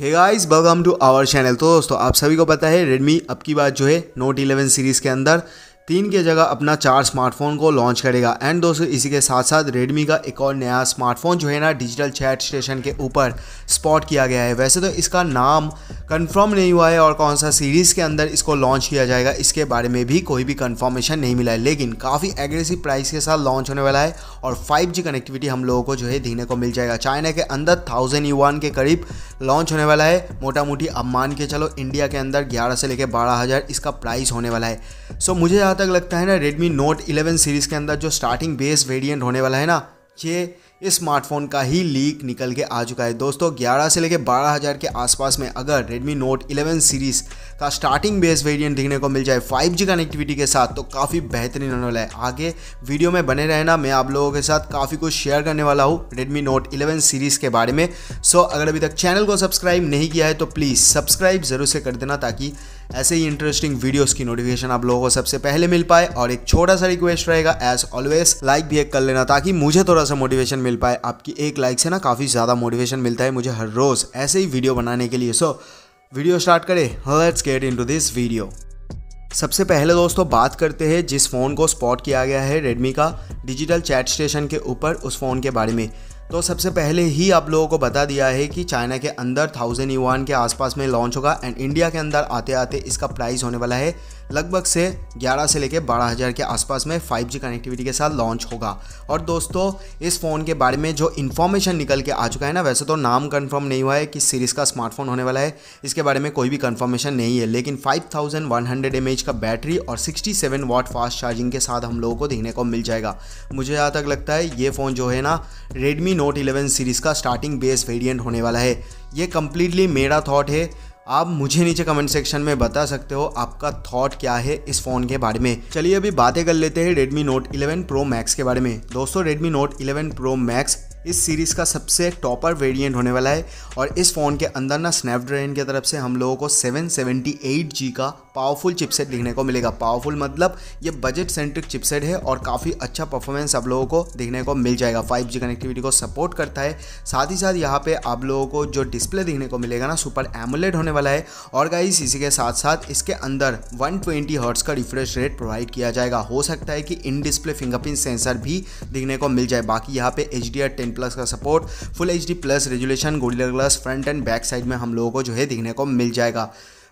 hey guys welcome to our channel तो दोस्तों आप सभी को पता है रेडमी अब की बात जो है नोट 11 सीरीज़ के अंदर तीन के जगह अपना चार स्मार्टफोन को लॉन्च करेगा एंड दोस्तों इसी के साथ साथ रेडमी का एक और नया स्मार्टफोन जो है ना डिजिटल चैट स्टेशन के ऊपर स्पॉट किया गया है वैसे तो इसका नाम कंफर्म नहीं हुआ है और कौन सा सीरीज़ के अंदर इसको लॉन्च किया जाएगा इसके बारे में भी कोई भी कन्फर्मेशन नहीं मिला है लेकिन काफ़ी एग्रेसिव प्राइस के साथ लॉन्च होने वाला है और फाइव कनेक्टिविटी हम लोगों को जो है देखने को मिल जाएगा चाइना के अंदर थाउजेंड यूवान के करीब लॉन्च होने वाला है मोटा मोटी अब मान के चलो इंडिया के अंदर ग्यारह से लेकर बारह इसका प्राइस होने वाला है सो मुझे याद तक लगता है ना रेडमी नोट 11 सीरीज़ के अंदर जो स्टार्टिंग बेस वेरिएंट होने वाला है ना ये इस स्मार्टफोन का ही लीक निकल के आ चुका है दोस्तों 11 से लेकर 12000 के आसपास में अगर Redmi Note 11 सीरीज़ का स्टार्टिंग बेस वेरिएंट देखने को मिल जाए 5G कनेक्टिविटी के साथ तो काफ़ी बेहतरीन होने वाला है आगे वीडियो में बने रहना मैं आप लोगों के साथ काफ़ी कुछ शेयर करने वाला हूँ Redmi Note 11 सीरीज़ के बारे में सो अगर अभी तक चैनल को सब्सक्राइब नहीं किया है तो प्लीज़ सब्सक्राइब ज़रूर से कर देना ताकि ऐसे ही इंटरेस्टिंग वीडियोस की नोटिफिकेशन आप लोगों को सबसे पहले मिल पाए और एक छोटा सा रिक्वेस्ट रहेगा एज ऑलवेज लाइक भी एक कर लेना ताकि मुझे थोड़ा सा मोटिवेशन मिल पाए आपकी एक लाइक से ना काफ़ी ज़्यादा मोटिवेशन मिलता है मुझे हर रोज़ ऐसे ही वीडियो बनाने के लिए सो so, वीडियो स्टार्ट करें let's get in this video सबसे पहले दोस्तों बात करते हैं जिस फ़ोन को स्पॉट किया गया है रेडमी का डिजिटल चैट स्टेशन के ऊपर उस फ़ोन के बारे में तो सबसे पहले ही आप लोगों को बता दिया है कि चाइना के अंदर थाउजेंड यूआन के आसपास में लॉन्च होगा एंड इंडिया के अंदर आते आते इसका प्राइस होने वाला है लगभग से 11 से लेकर 12000 के आसपास में 5G कनेक्टिविटी के साथ लॉन्च होगा और दोस्तों इस फ़ोन के बारे में जो इन्फॉर्मेशन निकल के आ चुका है ना वैसे तो नाम कन्फर्म नहीं हुआ है कि सीरीज़ का स्मार्टफोन होने वाला है इसके बारे में कोई भी कन्फर्मेशन नहीं है लेकिन 5100 थाउजेंड का बैटरी और 67 वाट फास्ट चार्जिंग के साथ हम लोगों को देखने को मिल जाएगा मुझे यहाँ तक लगता है ये फ़ोन जो है ना रेडमी नोट इलेवन सीरीज़ का स्टार्टिंग बेस वेरियंट होने वाला है ये कम्प्लीटली मेरा थाट है आप मुझे नीचे कमेंट सेक्शन में बता सकते हो आपका थॉट क्या है इस फ़ोन के बारे में चलिए अभी बातें कर लेते हैं Redmi Note 11 Pro Max के बारे में दोस्तों Redmi Note 11 Pro Max इस सीरीज़ का सबसे टॉपर वेरिएंट होने वाला है और इस फ़ोन के अंदर ना स्नैपड्रैगन की तरफ से हम लोगों को 778G का पावरफुल चिपसेट देखने को मिलेगा पावरफुल मतलब ये बजट सेंट्रिक चिपसेट है और काफ़ी अच्छा परफॉर्मेंस आप लोगों को देखने को मिल जाएगा 5G कनेक्टिविटी को सपोर्ट करता है साथ ही साथ यहाँ पे आप लोगों को जो डिस्प्ले देखने को मिलेगा ना सुपर एमुलेट होने वाला है और गाइस इसी के साथ साथ इसके अंदर 120 ट्वेंटी का रिफ्रेश रेट प्रोवाइड किया जाएगा हो सकता है कि इन डिस्प्ले फिंगरप्रिंट सेंसर भी देखने को मिल जाए बाकी यहाँ पे एच डी टेन प्लस का support full H D plus resolution Gorilla glass front and back side में हम लोगों को जो है दिखने को मिल जाएगा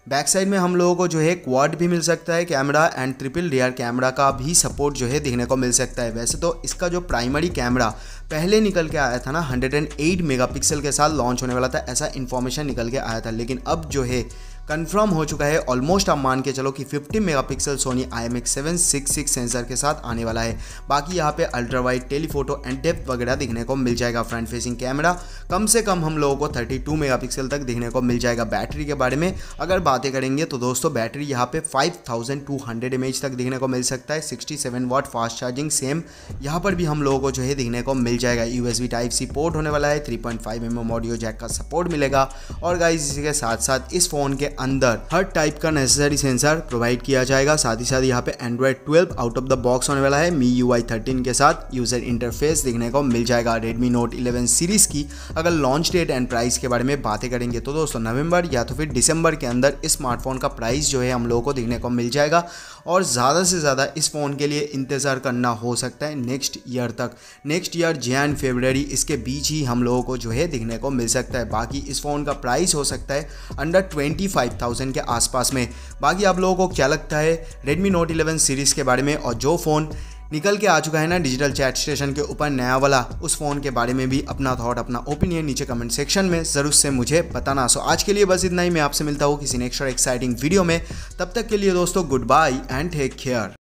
बैक साइड में हम लोगों को जो है क्वाड भी मिल सकता है camera and triple rear camera का भी सपोर्ट जो है देखने को मिल सकता है वैसे तो इसका जो प्राइमरी कैमरा पहले निकल के आया था ना 108 मेगापिक्सल के साथ लॉन्च होने वाला था ऐसा इन्फॉर्मेशन निकल के आया था लेकिन अब जो है कंफर्म हो चुका है ऑलमोस्ट आप मान के चलो कि 50 megapixel Sony I M X seven six six sensor के साथ आने वाला है बाकी यहाँ पे ultra wide telephoto and depth वगैरह दिखने को मिल जाएगा फ्रंट फेसिंग कैमरा कम से कम हम लोगों को 32 मेगापिक्सल तक दिखने को मिल जाएगा बैटरी के बारे में अगर बातें करेंगे तो दोस्तों बैटरी यहाँ पे फाइव थाउजेंड तक दिखने को मिल सकता है sixty seven fast charging same यहाँ पर भी हम लोगों को जो है दिखने को मिल जाएगा यूएसबी टाइप सी पोर्ट होने वाला है three point mm audio jack का सपोर्ट मिलेगा और गाइज इसी के साथ साथ इस फ़ोन के अंदर हर टाइप का नेसेसरी सेंसर प्रोवाइड किया जाएगा साथ ही साथ यहाँ पे Android 12 out of the box होने वाला है मी यू आई थर्टीन के साथ यूजर इंटरफेस देखने को मिल जाएगा रेडमी नोट 11 सीरीज की अगर लॉन्च डेट एंड प्राइस के बारे में बातें करेंगे तो दोस्तों नवंबर या तो फिर दिसंबर के अंदर इस स्मार्टफोन का प्राइस जो है हम लोगों को देखने को मिल जाएगा और ज़्यादा से ज़्यादा इस फ़ोन के लिए इंतज़ार करना हो सकता है नेक्स्ट ईयर तक नेक्स्ट ईयर जैन फेबररी इसके बीच ही हम लोगों को जो है देखने को मिल सकता है बाकी इस फ़ोन का प्राइस हो सकता है अंडर ट्वेंटी फाइव 5000 के आसपास में बाकी आप लोगों को क्या लगता है Redmi Note 11 सीरीज़ के बारे में और जो फ़ोन निकल के आ चुका है ना डिजिटल चैट स्टेशन के ऊपर नया वाला उस फ़ोन के बारे में भी अपना थॉट अपना ओपिनियन नीचे कमेंट सेक्शन में ज़रूर से मुझे बताना सो आज के लिए बस इतना ही मैं आपसे मिलता हूँ किसी नेक्स्ट और एक्साइटिंग वीडियो में तब तक के लिए दोस्तों goodbye and take care